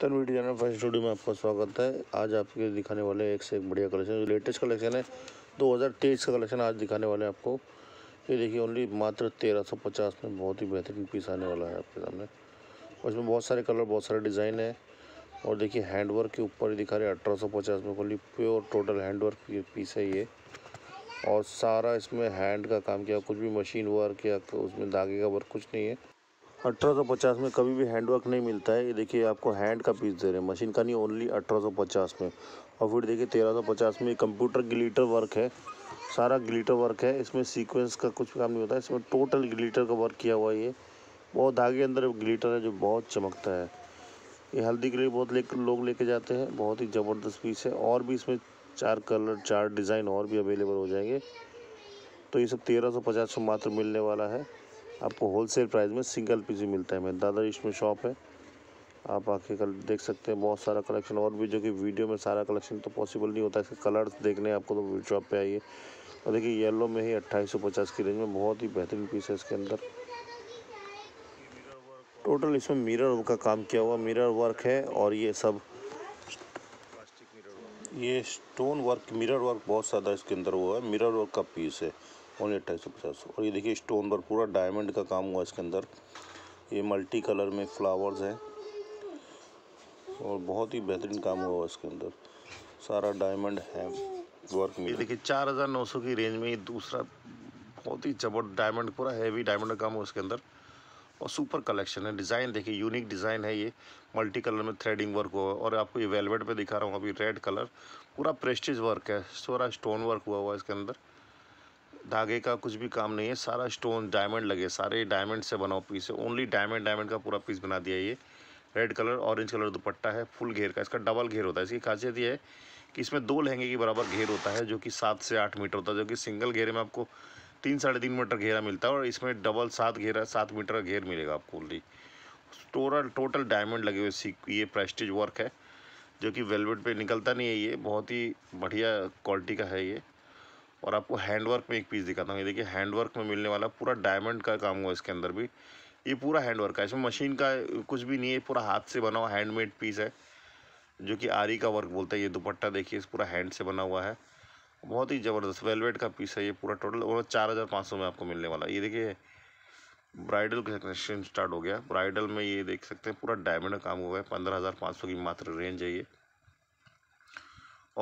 Tanveer designer fashion studio में आपका स्वागत है आज आपके दिखाने वाले एक से एक बढ़िया कलेक्शन जो लेटेस्ट कलेक्शन है 2023 का कलेक्शन आज दिखाने वाले हैं आपको ये देखिए ओनली मात्र 1350 में बहुत ही बेहतरीन पीस आने वाला है आपके सामने और इसमें बहुत सारे कलर बहुत सारे डिज़ाइन है और देखिए हैंडवर्क के ऊपर ही दिखा रहे अठारह में only pure total handwork piece है ये और सारा इसमें हैंड का काम किया कुछ भी मशीन वर्क या उसमें धागे का वर्क कुछ नहीं है 1850 में कभी भी हैंड वर्क नहीं मिलता है ये देखिए आपको हैंड का पीस दे रहे हैं मशीन का नहीं ओनली 1850 में और फिर देखिए 1350 में कंप्यूटर ग्लिटर वर्क है सारा ग्लिटर वर्क है इसमें सीक्वेंस का कुछ काम नहीं होता है इसमें टोटल ग्लिटर का वर्क किया हुआ है ये बहुत धागे अंदर ग्लीटर है जो बहुत चमकता है ये हल्दी के लिए बहुत ले लोग लेके जाते हैं बहुत ही ज़बरदस्त पीस है और भी इसमें चार कलर चार डिज़ाइन और भी अवेलेबल हो जाएंगे तो ये सब तेरह सौ पचास मात्र मिलने वाला है आपको होलसेल प्राइस में सिंगल पीस ही मिलता है मेरे दादा इसमें शॉप है आप आके कल देख सकते हैं बहुत सारा कलेक्शन और भी जो कि वीडियो में सारा कलेक्शन तो पॉसिबल नहीं होता इसके कलर्स देखने आपको तो शॉप पे आइए और देखिए येलो में ही अट्ठाईस सौ पचास की रेंज में बहुत ही बेहतरीन पीस है इसके अंदर टोटल इसमें मिरर का काम किया हुआ मिरर वर्क है और ये सब ये स्टोन वर्क मिरर वर्क बहुत ज़्यादा इसके अंदर हुआ है मिरर वर्क का पीस है ओनली अट्ठाईस सौ पचास और ये देखिए स्टोन पर पूरा डायमंड का काम हुआ इसके अंदर ये मल्टी कलर में फ्लावर्स हैं और बहुत ही बेहतरीन काम हुआ इसके अंदर सारा डायमंड है वर्क में देखिए चार हज़ार नौ सौ की रेंज में ये दूसरा बहुत ही जबर डायमंड पूरा हैवी डायमंड का काम हुआ इसके अंदर और सुपर कलेक्शन है डिज़ाइन देखिए यूनिक डिज़ाइन है ये मल्टी कलर में थ्रेडिंग वर्क हुआ और आपको ये वेलवेट पर दिखा रहा हूँ अभी रेड कलर पूरा प्रेस्टिज वर्क है सारा स्टोन वर्क हुआ हुआ इसके अंदर धागे का कुछ भी काम नहीं है सारा स्टोन डायमंड लगे सारे डायमंड से बनाओ पीस है ओनली डायमंड डायमंड का पूरा पीस बना दिया ये red colour orange colour dupatta है फुल घेर का इसका डबल घेर होता है इसकी खासियत ये है कि इसमें दो लहंगे के बराबर घेर होता है जो कि सात से आठ मीटर होता है जो कि सिंगल घेरे में आपको तीन साढ़े तीन मीटर घेरा मिलता है और इसमें डबल सात घेरा सात मीटर का घेर मिलेगा आपको ओनली टोटल टोटल डायमंड लगे हुए सीक ये प्रेस्टिज वर्क है जो कि वेलवेट पे निकलता नहीं है ये बहुत ही बढ़िया क्वालिटी का है ये और आपको हैंडवर्क में एक पीस दिखाता हूँ ये देखिए हैंडवर्क में मिलने वाला पूरा डायमंड का काम हुआ इसके अंदर भी ये पूरा हैंडवर्क का है इसमें मशीन का कुछ भी नहीं है पूरा हाथ से बना हुआ हैंडमेड पीस है जो कि आरी का वर्क बोलते हैं ये दुपट्टा देखिए इस पूरा हैंड से बना हुआ है बहुत ही ज़बरदस्त वेलवेट का पीस है ये पूरा टोटल और चार हज़ार पाँच सौ में आपको मिलने वाला ये देखिए ब्राइडल का स्टार्ट हो गया ब्राइडल में ये देख सकते हैं पूरा डायमंड का काम हुआ है पंद्रह हज़ार पाँच सौ की मात्र रेंज है ये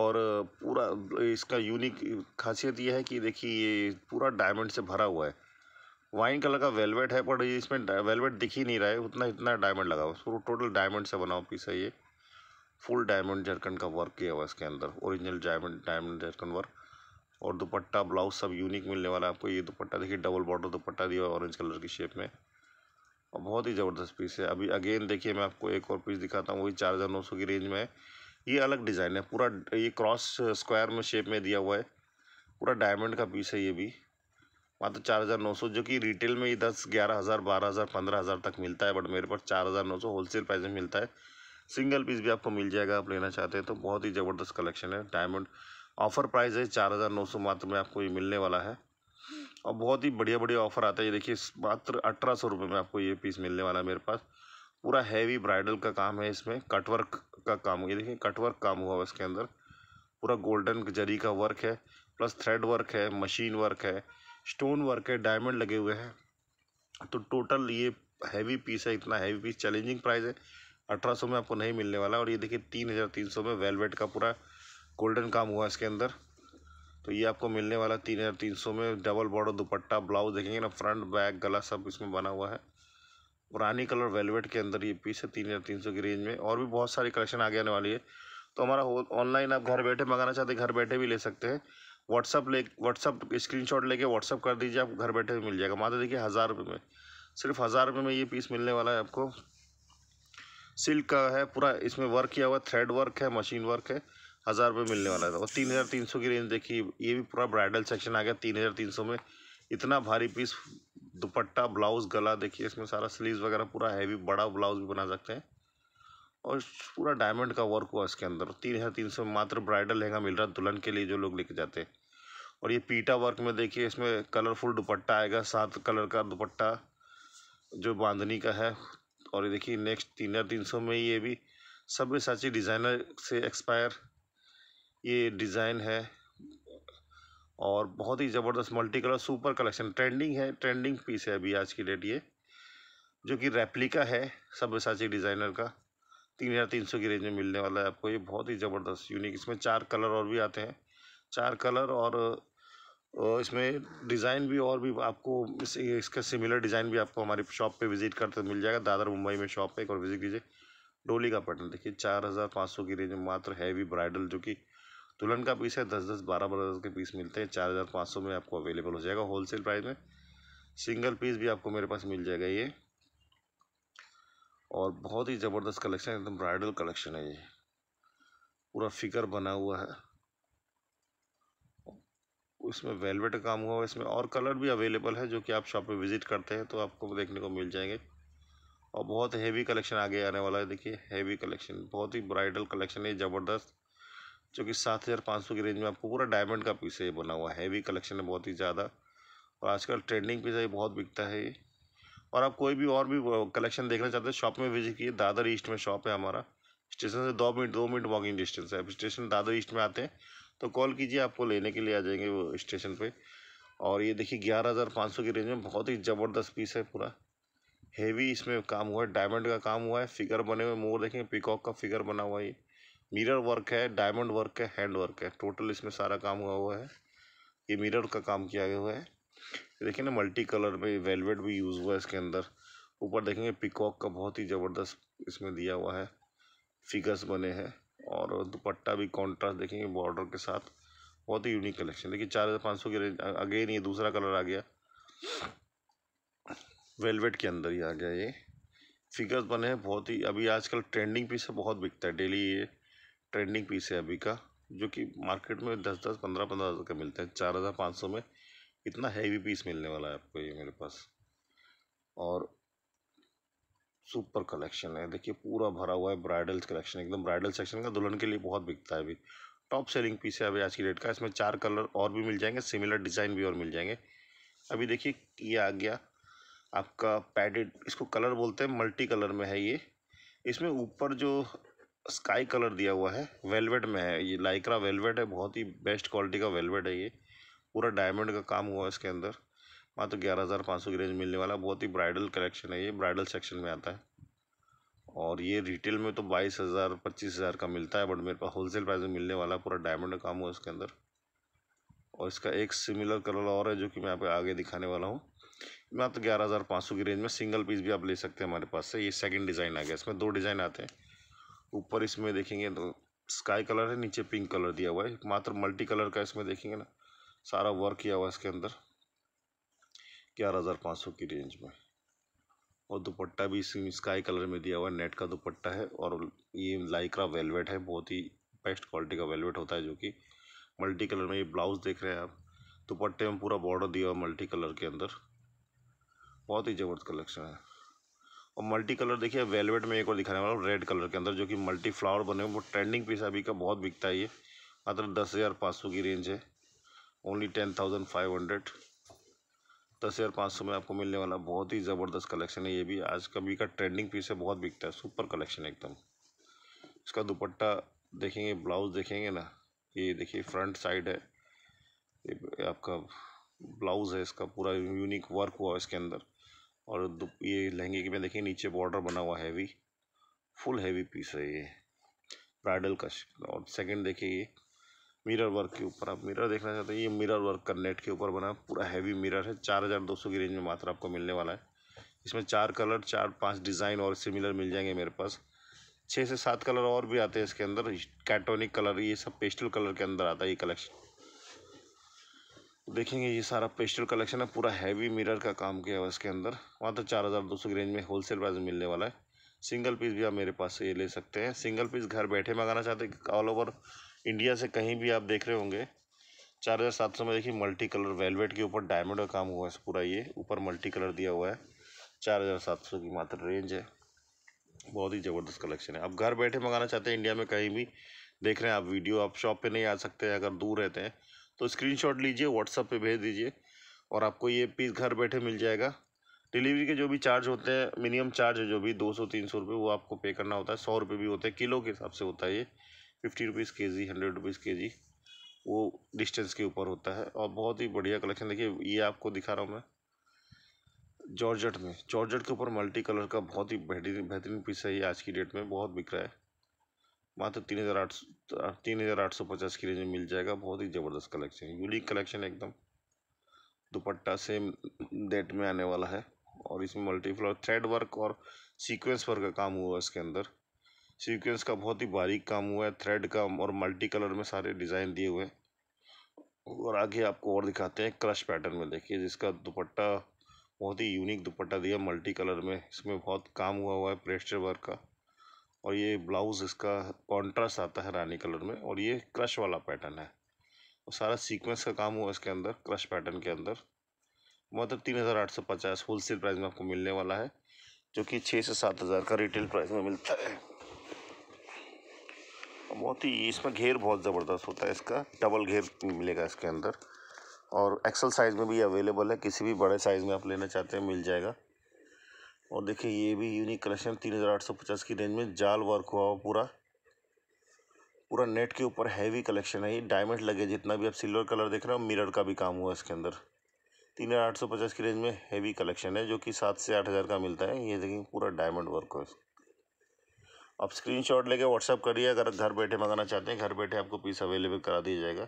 और पूरा इसका यूनिक खासियत यह है कि देखिए ये पूरा डायमंड से भरा हुआ है वाइन कलर का वेलवेट है पर इसमें वेलवेट दिख ही नहीं रहा है उतना इतना डायमंड लगा हुआ है टोटल डायमंड से बना हुआ पीस है ये फुल डायमंड जरकन का वर्क किया हुआ है इसके अंदर original diamond diamond zircon work और दुपट्टा ब्लाउज सब यूनिक मिलने वाला है आपको ये दुपट्टा देखिए डबल बॉर्डर दुपट्टा दिया हुआ ऑरेंज कलर की शेप में और बहुत ही ज़बरदस्त पीस है अभी अगेन देखिए मैं आपको एक और पीस दिखाता हूँ वही चार हज़ार नौ सौ की रेंज में है ये अलग डिज़ाइन है पूरा ये क्रॉस स्क्वायर में शेप में दिया हुआ है पूरा डायमंड का पीस है ये भी मात्र चार हज़ार नौ सौ जो कि रिटेल में ये दस ग्यारह हज़ार बारह हज़ार पंद्रह हज़ार तक मिलता है बट मेरे पास चार हज़ार नौ सौ होलसेल प्राइस में मिलता है सिंगल पीस भी आपको मिल जाएगा आप लेना चाहते हैं तो बहुत ही ज़बरदस्त कलेक्शन है डायमंड ऑफ़र प्राइस है चार हज़ार नौ सौ मात्र में आपको ये मिलने वाला है और बहुत ही बढ़िया बढ़िया ऑफ़र आता है ये देखिए मात्र अठारह सौ रुपये में आपको ये पीस मिलने वाला है मेरे पास पूरा हैवी ब्राइडल का काम है इसमें कटवर्क का काम ये देखिए कटवर्क काम हुआ इसके अंदर पूरा गोल्डन जरी का वर्क है प्लस थ्रेड वर्क है मशीन वर्क है स्टोन वर्क है डायमंड लगे हुए हैं तो टोटल ये हैवी पीस है इतना हैवी पीस चैलेंजिंग प्राइस है अठारह सौ में आपको नहीं मिलने वाला और ये देखिए तीन हज़ार तीन सौ में वेलवेट का पूरा गोल्डन काम हुआ इसके अंदर तो ये आपको मिलने वाला तीन हज़ार तीन सौ में डबल बॉर्डर दुपट्टा ब्लाउज देखेंगे ना फ्रंट बैक गला सब इसमें बना हुआ है पुरानी कलर वेलवेट के अंदर ये पीस है तीन हज़ार तीन सौ की रेंज में और भी बहुत सारी कलेक्शन आगे आने वाली है तो हमारा ऑनलाइन आप घर बैठे मंगाना चाहते हैं घर बैठे भी ले सकते हैं व्हाट्सअप ले व्हाट्सअप स्क्रीन शॉट लेके व्हाट्सअप कर दीजिए आप घर बैठे भी मिल जाएगा माता देखिए हज़ार रुपये में सिर्फ हज़ार रुपये में ये पीस मिलने वाला है आपको सिल्क का है पूरा इसमें वर्क किया हुआ थ्रेड वर्क है मशीन वर्क है हज़ार रुपये मिलने वाला है और तीन हज़ार तीन सौ की रेंज देखिए ये भी पूरा ब्राइडल सेक्शन आ गया तीन हज़ार तीन सौ में इतना भारी पीस दुपट्टा ब्लाउज गला देखिए इसमें सारा स्लीव वगैरह पूरा हैवी बड़ा ब्लाउज भी बना सकते हैं और पूरा डायमंड का वर्क हुआ इसके अंदर तीन हज़ार तीन सौ मात्र ब्राइडल लहंगा मिल रहा है दुल्हन के लिए जो लोग लेके जाते हैं और ये पीटा वर्क में देखिए इसमें कलरफुल दुपट्टा आएगा सात कलर का दुपट्टा जो बांधनी का है और ये देखिए नेक्स्ट तीन हज़ार तीन सौ में ये भी सब्य साची डिज़ाइनर से एक्सपायर ये डिज़ाइन है और बहुत ही ज़बरदस्त multi colour super collection trending है ट्रेंडिंग पीस है अभी आज की डेट ये जो कि रेप्लिका है साची डिज़ाइनर का तीन हज़ार तीन सौ की रेंज में मिलने वाला है आपको ये बहुत ही ज़बरदस्त यूनिक इसमें चार कलर और भी आते हैं चार कलर और इसमें डिज़ाइन भी और भी आपको इसका सिमिलर डिज़ाइन भी आपको हमारी शॉप पे विज़िट करते मिल जाएगा दादर मुंबई में शॉप पे एक और विज़िट कीजिए डोली का पैटर्न देखिए चार हज़ार पाँच सौ की रेंज में मात्र हैवी ब्राइडल जो कि दुल्हन का पीस है दस दस बारह बारह दस के पीस मिलते हैं चार हज़ार पाँच सौ में आपको अवेलेबल हो जाएगा होलसेल प्राइस में सिंगल पीस भी आपको मेरे पास मिल जाएगा ये और बहुत ही ज़बरदस्त कलेक्शन एकदम ब्राइडल कलेक्शन है ये पूरा फिगर बना हुआ है इसमें वेलवेट काम हुआ है इसमें और कलर भी अवेलेबल है जो कि आप शॉप पे विज़िट करते हैं तो आपको देखने को मिल जाएंगे और बहुत हैवी कलेक्शन आगे आने वाला है देखिए हैवी कलेक्शन बहुत ही ब्राइडल कलेक्शन है ज़बरदस्त जो कि सात हज़ार पाँच सौ की रेंज में आपको पूरा डायमंड का पीस है ये बना हुआ हैवी कलेक्शन है बहुत ही ज़्यादा और आजकल ट्रेंडिंग पीस ये बहुत बिकता है ये और आप कोई भी और भी कलेक्शन देखना चाहते हैं शॉप में विजिट किए दादर ईस्ट में शॉप है हमारा स्टेशन से दो मिनट दो मिनट वॉकिंग डिस्टेंस है स्टेशन दादर ईस्ट में आते हैं तो कॉल कीजिए आपको लेने के लिए आ जाएंगे वो स्टेशन पर और ये देखिए ग्यारह हज़ार पाँच सौ की रेंज में बहुत ही ज़बरदस्त पीस है पूरा हेवी इसमें काम हुआ है डायमंड का काम हुआ है फिगर बने हुए मोर देखेंगे पिकॉक का फिगर बना हुआ है ये मिरर वर्क है डायमंड वर्क है हैंड वर्क है टोटल इसमें सारा काम हुआ हुआ है ये मिरर का काम किया गया हुआ है देखिए ना मल्टी कलर में वेलवेट भी यूज़ हुआ है इसके अंदर ऊपर देखेंगे पिकॉक का बहुत ही ज़बरदस्त इसमें दिया हुआ है फिगर्स बने हैं और दुपट्टा भी कॉन्ट्रास्ट देखेंगे बॉर्डर के साथ बहुत ही यूनिक कलेक्शन देखिए चार हज़ार पाँच सौ की रेंज अगेन ये दूसरा कलर आ गया वेलवेट के अंदर ही आ गया ये फिगर्स बने हैं बहुत ही अभी आजकल ट्रेंडिंग पीस बहुत बिकता है डेली ये ट्रेंडिंग पीस है अभी का जो कि मार्केट में दस दस पंद्रह पंद्रह हज़ार का मिलता है चार हज़ार पाँच सौ में इतना हैवी पीस मिलने वाला है आपको ये मेरे पास और सुपर कलेक्शन है देखिए पूरा भरा हुआ है ब्राइडल कलेक्शन एकदम ब्राइडल सेक्शन का दुल्हन के लिए बहुत बिकता है अभी टॉप सेलिंग पीस है अभी आज की डेट का इसमें चार कलर और भी मिल जाएंगे सिमिलर डिज़ाइन भी और मिल जाएंगे अभी देखिए ये आ गया आपका पैडेड इसको कलर बोलते हैं मल्टी कलर में है ये इसमें ऊपर जो स्काई कलर दिया हुआ है वेलवेट में है ये लाइक्रा वेलवेट है बहुत ही बेस्ट क्वालिटी का वेलवेट है ये पूरा डायमंड का काम हुआ है इसके अंदर मात्र ग्यारह हज़ार पाँच सौ की रेंज मिलने वाला बहुत ही ब्राइडल कलेक्शन है ये ब्राइडल सेक्शन में आता है और ये रिटेल में तो बाईस हज़ार पच्चीस हज़ार का मिलता है बट मेरे पास होलसेल प्राइस में मिलने वाला पूरा डायमंड का काम हुआ इसके अंदर और इसका एक सिमिलर कलर और है जो कि मैं आप आगे दिखाने वाला हूँ मात्र ग्यारह हज़ार पाँच सौ की रेंज में सिंगल पीस भी आप ले सकते हैं हमारे पास से ये सेकंड डिज़ाइन आ गया इसमें दो डिज़ाइन आते हैं ऊपर इसमें देखेंगे तो स्काई कलर है नीचे पिंक कलर दिया हुआ है मात्र मल्टी कलर का इसमें देखेंगे ना सारा वर्क किया हुआ है इसके अंदर ग्यारह हज़ार पाँच सौ की रेंज में और दुपट्टा भी इसमें स्काई कलर में दिया हुआ है नेट का दुपट्टा है और ये लाइक्रा वेलवेट है बहुत ही बेस्ट क्वालिटी का वेलवेट होता है जो कि मल्टी कलर में ये ब्लाउज़ देख रहे हैं आप दुपट्टे में पूरा बॉर्डर दिया हुआ मल्टी कलर के अंदर बहुत ही ज़बरदस्त कलेक्शन है और मल्टी कलर देखिए वेलवेट में एक और दिखाने वाला हूँ रेड कलर के अंदर जो कि मल्टी फ्लावर बने वो ट्रेंडिंग पीस अभी का बहुत बिकता है ये मात्र दस हज़ार पाँच सौ की रेंज है only ten thousand five hundred दस हज़ार पाँच सौ में आपको मिलने वाला बहुत ही ज़बरदस्त कलेक्शन है ये भी आज का भी का ट्रेंडिंग पीस है बहुत बिकता है सुपर कलेक्शन एकदम इसका दुपट्टा देखेंगे ब्लाउज़ देखेंगे ना ये देखिए फ्रंट साइड है ये आपका ब्लाउज़ है इसका पूरा यूनिक वर्क हुआ इसके अंदर और ये लहंगे के में देखिए नीचे बॉर्डर बना हुआ हैवी फुल हैवी पीस है ये ब्राइडल का और सेकंड देखिए ये मिरर वर्क के ऊपर आप मिरर देखना चाहते हैं ये मिरर वर्क का नेट के ऊपर बना पूरा हैवी मिरर है चार हज़ार दो सौ की रेंज में मात्र आपको मिलने वाला है इसमें चार कलर चार पांच डिज़ाइन और सिमिलर मिल जाएंगे मेरे पास छः से सात कलर और भी आते हैं इसके अंदर कैटोनिक कलर ये सब पेस्टल कलर के अंदर आता है ये कलेक्शन देखेंगे ये सारा पेस्टल कलेक्शन है पूरा हैवी मिरर का काम किया हुआ इसके अंदर वहाँ तो चार हज़ार दो सौ की रेंज में होलसेल प्राइस मिलने वाला है सिंगल पीस भी आप मेरे पास से ये ले सकते हैं सिंगल पीस घर बैठे मंगाना चाहते हैं ऑल ओवर इंडिया से कहीं भी आप देख रहे होंगे चार हज़ार सात सौ में देखिए मल्टी कलर वेलवेट के ऊपर डायमंड का काम हुआ है पूरा ये ऊपर मल्टी कलर दिया हुआ है चार हज़ार सात सौ की मात्र रेंज है बहुत ही ज़बरदस्त कलेक्शन है आप घर बैठे मंगाना चाहते हैं इंडिया में कहीं भी देख रहे हैं आप वीडियो आप शॉप पे नहीं आ सकते अगर दूर रहते हैं तो स्क्रीनशॉट लीजिए व्हाट्सअप पे भेज दीजिए और आपको ये पीस घर बैठे मिल जाएगा डिलीवरी के जो भी चार्ज होते हैं मिनिमम चार्ज है जो भी दो सौ तीन सौ रुपये वो आपको पे करना होता है सौ रुपये भी होते हैं किलो के हिसाब से होता है ये फिफ्टी रुपीज़ के जी हंड्रेड रुपीज़ के जी वो डिस्टेंस के ऊपर होता है और बहुत ही बढ़िया कलेक्शन देखिए ये आपको दिखा रहा हूँ मैं जॉर्जट में जॉर्जट के ऊपर मल्टी कलर का बहुत ही बेहतरीन बेहतरीन पीस है ये आज की डेट में बहुत बिक रहा है मात्र तो तीन हज़ार आठ सौ तीन हज़ार आठ सौ पचास की रेंज में मिल जाएगा बहुत ही ज़बरदस्त कलेक्शन है यूनिक कलेक्शन एकदम दुपट्टा सेम डेट में आने वाला है और इसमें मल्टीफ्लावर थ्रेड वर्क और सीक्वेंस वर्क का काम हुआ है इसके अंदर सीक्वेंस का बहुत ही बारीक काम हुआ है थ्रेड का और मल्टी कलर में सारे डिज़ाइन दिए हुए हैं और आगे आपको और दिखाते हैं क्रश पैटर्न में देखिए जिसका दुपट्टा बहुत ही यूनिक दुपट्टा दिया मल्टी कलर में इसमें बहुत काम हुआ हुआ है प्रेस्टर वर्क का और ये ब्लाउज़ इसका कॉन्ट्रास्ट आता है रानी कलर में और ये क्रश वाला पैटर्न है और सारा सीक्वेंस का काम हुआ इसके अंदर क्रश पैटर्न के अंदर मतलब तीन हज़ार आठ सौ पचास होल सेल प्राइस में आपको मिलने वाला है जो कि छः से सात हज़ार का रिटेल प्राइस में मिलता है बहुत ही इसमें घेर बहुत ज़बरदस्त होता है इसका डबल घेर मिलेगा इसके अंदर और एक्सल साइज़ में भी अवेलेबल है किसी भी बड़े साइज़ में आप लेना चाहते हैं मिल जाएगा और देखिए ये भी यूनिक कलेक्शन तीन हज़ार आठ सौ पचास की रेंज में जाल वर्क हुआ हुआ पूरा पूरा नेट के ऊपर हैवी कलेक्शन है ये डायमंड लगे जितना भी आप सिल्वर कलर देख रहे हो मिरर का भी काम हुआ इसके अंदर तीन हज़ार आठ सौ पचास की रेंज में हैवी कलेक्शन है जो कि सात से आठ हज़ार का मिलता है ये देखिए पूरा डायमंड वर्क है आप स्क्रीन शॉट लेके व्हाट्सअप करिए अगर घर बैठे मंगाना चाहते हैं घर बैठे आपको पीस अवेलेबल करा दिया जाएगा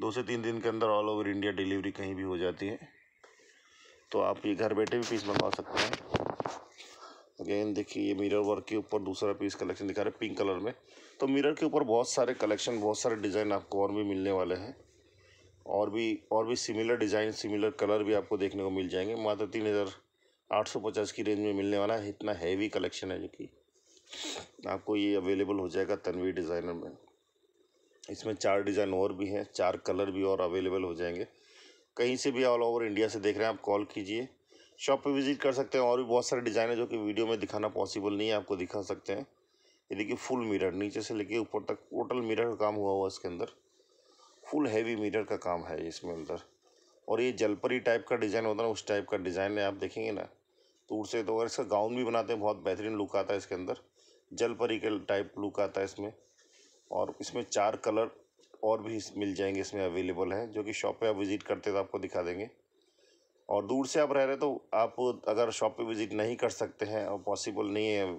दो से तीन दिन के अंदर ऑल ओवर इंडिया डिलीवरी कहीं भी हो जाती है तो आप ये घर बैठे भी पीस बनवा सकते हैं अगेन देखिए ये मिरर वर्क के ऊपर दूसरा पीस कलेक्शन दिखा रहे पिंक कलर में तो मिरर के ऊपर बहुत सारे कलेक्शन बहुत सारे डिज़ाइन आपको और भी मिलने वाले हैं और भी और भी सिमिलर डिज़ाइन सिमिलर कलर भी आपको देखने को मिल जाएंगे मात्र तीन हज़ार आठ सौ पचास की रेंज में मिलने वाला है इतना हैवी कलेक्शन है जो कि आपको ये अवेलेबल हो जाएगा तनवीर डिज़ाइनर में इसमें चार डिज़ाइन और भी हैं चार कलर भी और अवेलेबल हो जाएंगे कहीं से भी ऑल ओवर इंडिया से देख रहे हैं आप कॉल कीजिए शॉप पे विज़िट कर सकते हैं और भी बहुत सारे डिज़ाइन है जो कि वीडियो में दिखाना पॉसिबल नहीं है आपको दिखा सकते हैं ये देखिए फुल मिरर नीचे से लेके ऊपर तक टोटल मिरर का काम हुआ हुआ इसके अंदर फुल हैवी मिरर का काम है इसमें अंदर और ये जलपरी टाइप का डिज़ाइन होता है ना उस टाइप का डिज़ाइन है आप देखेंगे ना दूर से तो अगर इसका गाउन भी बनाते हैं बहुत बेहतरीन लुक आता है इसके अंदर जलपरी के टाइप लुक आता है इसमें और इसमें चार कलर और भी मिल जाएंगे इसमें अवेलेबल हैं जो कि शॉप पे आप विज़िट करते तो आपको दिखा देंगे और दूर से आप रह रहे तो आप अगर शॉप पे विज़िट नहीं कर सकते हैं और पॉसिबल नहीं है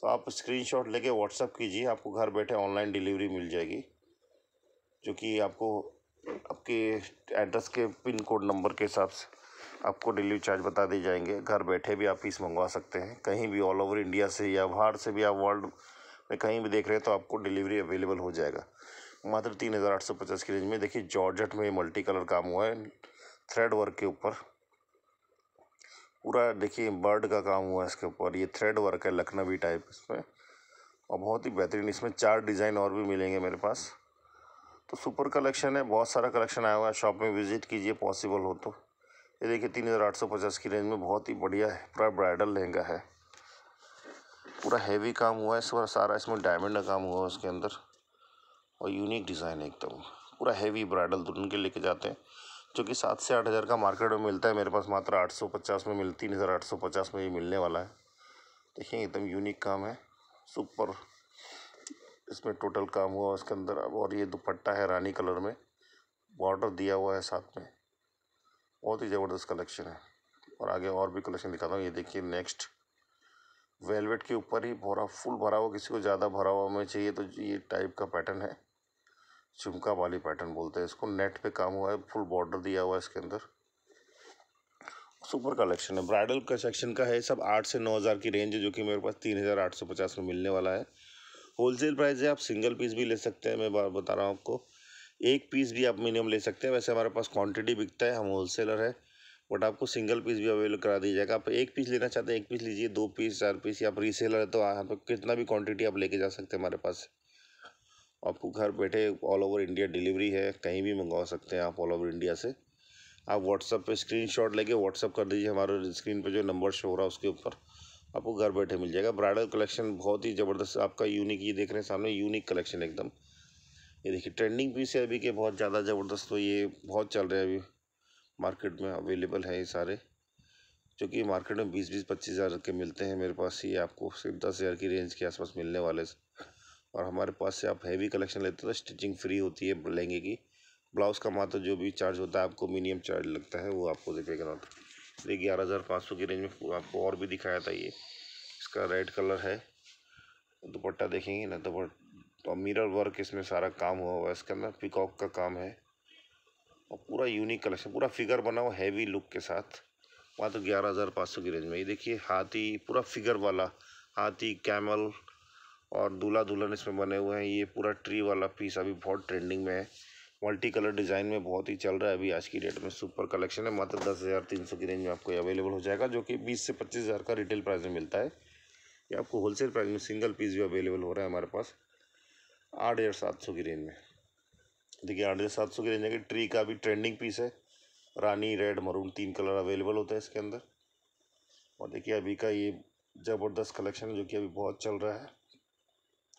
तो आप स्क्रीनशॉट लेके व्हाट्सअप कीजिए आपको घर बैठे ऑनलाइन डिलीवरी मिल जाएगी जो कि आपको आपके एड्रेस के पिन कोड नंबर के हिसाब से आपको डिलीवरी चार्ज बता दिए जाएंगे घर बैठे भी आप पीस मंगवा सकते हैं कहीं भी ऑल ओवर इंडिया से या बाहर से भी आप वर्ल्ड में कहीं भी देख रहे हैं तो आपको डिलीवरी अवेलेबल हो जाएगा मात्र तीन हज़ार आठ सौ पचास की रेंज में देखिए जॉर्जट में मल्टी कलर काम हुआ है थ्रेड वर्क के ऊपर पूरा देखिए बर्ड का काम हुआ है इसके ऊपर ये थ्रेड वर्क है लखनवी टाइप इसमें और बहुत ही बेहतरीन इसमें चार डिज़ाइन और भी मिलेंगे मेरे पास तो सुपर कलेक्शन है बहुत सारा कलेक्शन आया हुआ है शॉप में विज़िट कीजिए पॉसिबल हो तो ये देखिए तीन हज़ार आठ सौ पचास की रेंज में बहुत ही बढ़िया है पूरा ब्राइडल लहंगा है पूरा हैवी काम हुआ है इस बार सारा इसमें डायमंड का काम हुआ है उसके अंदर और यूनिक डिज़ाइन है एकदम पूरा हैवी ब्राइडल दुल्हन के लेके जाते हैं जो कि सात से आठ हज़ार का मार्केट में मिलता है मेरे पास मात्र आठ सौ पचास में मिलती तीन हज़ार आठ सौ पचास में ये मिलने वाला है देखिए एकदम यूनिक काम है सुपर इसमें टोटल काम हुआ उसके अंदर अब और ये दुपट्टा है रानी कलर में बॉर्डर दिया हुआ है साथ में बहुत ही ज़बरदस्त कलेक्शन है और आगे और भी कलेक्शन दिखाता हूँ ये देखिए नेक्स्ट वेलवेट के ऊपर ही भरा फुल भरा हुआ किसी को ज़्यादा भरा हुआ में चाहिए तो ये टाइप का पैटर्न है झुमका वाली पैटर्न बोलते हैं इसको नेट पे काम हुआ है फुल बॉर्डर दिया हुआ है इसके अंदर सुपर कलेक्शन है ब्राइडल का सेक्शन का है सब आठ से नौ हज़ार की रेंज है जो कि मेरे पास तीन हज़ार आठ सौ पचास में मिलने वाला है होलसेल प्राइस है आप सिंगल पीस भी ले सकते हैं मैं बार बता रहा हूँ आपको एक पीस भी आप मिनिमम ले सकते हैं वैसे हमारे पास क्वान्टिटी बिकता है हम होलसेलर है बट आपको सिंगल पीस भी अवेलेबल करा दिया जाएगा आप एक पीस लेना चाहते हैं एक पीस लीजिए दो पीस चार पीस या आप रीसेलर है तो यहाँ पर कितना भी क्वान्टिटी आप लेके जा सकते हैं हमारे पास आपको घर बैठे ऑल ओवर इंडिया डिलीवरी है कहीं भी मंगवा सकते हैं आप ऑल ओवर इंडिया से आप व्हाट्सअप पे स्क्रीनशॉट लेके व्हाट्सअप कर दीजिए हमारे स्क्रीन पे जो नंबर शो हो रहा है उसके ऊपर आपको घर बैठे मिल जाएगा ब्राइडल कलेक्शन बहुत ही ज़बरदस्त आपका यूनिक ये देख रहे हैं सामने यूनिक कलेक्शन एकदम ये देखिए ट्रेंडिंग पीस है अभी के बहुत ज़्यादा ज़बरदस्त तो ये बहुत चल रहे हैं अभी मार्केट में अवेलेबल है ये सारे जो कि मार्केट में बीस बीस पच्चीस हज़ार के मिलते हैं मेरे पास ये आपको सिर्फ दस हज़ार की रेंज के आसपास मिलने वाले और हमारे पास से आप हैवी कलेक्शन लेते हो तो स्टिचिंग फ्री होती है लहंगे की ब्लाउज़ का मात्र जो भी चार्ज होता है आपको मिनिमम चार्ज लगता है वो आपको पे करना ये ग्यारह हज़ार पाँच सौ की रेंज में आपको और भी दिखाया था ये इसका रेड कलर है दुपट्टा देखेंगे ना दुपट्टा और मिरर वर्क इसमें सारा काम हुआ हुआ है इसके अंदर पिकॉक का काम है और पूरा यूनिक कलेक्शन पूरा फिगर बना हुआ हैवी लुक के साथ मात्र ग्यारह हज़ार पाँच सौ की रेंज में ये देखिए हाथी पूरा फिगर वाला हाथी कैमल और दूल्हा दुल्हन इसमें बने हुए हैं ये पूरा ट्री वाला पीस अभी बहुत ट्रेंडिंग में है मल्टी कलर डिज़ाइन में बहुत ही चल रहा है अभी आज की डेट में सुपर कलेक्शन है मात्र दस हज़ार तीन सौ की रेंज में आपको अवेलेबल हो जाएगा जो कि बीस से पच्चीस हज़ार का रिटेल प्राइस में मिलता है ये आपको होलसेल प्राइस में सिंगल पीस भी अवेलेबल हो रहा है हमारे पास आठ हज़ार सात सौ की रेंज में देखिए आठ हज़ार सात सौ की रेंज में ट्री का भी ट्रेंडिंग पीस है रानी रेड मरून तीन कलर अवेलेबल होता है इसके अंदर और देखिए अभी का ये ज़बरदस्त कलेक्शन है जो कि अभी बहुत चल रहा है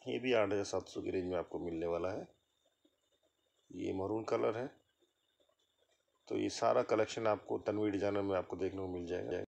ये भी आठ हज़ार सात सौ की रेंज में आपको मिलने वाला है ये मरून कलर है तो ये सारा कलेक्शन आपको तनवी डिजाइनर में आपको देखने को मिल जाएगा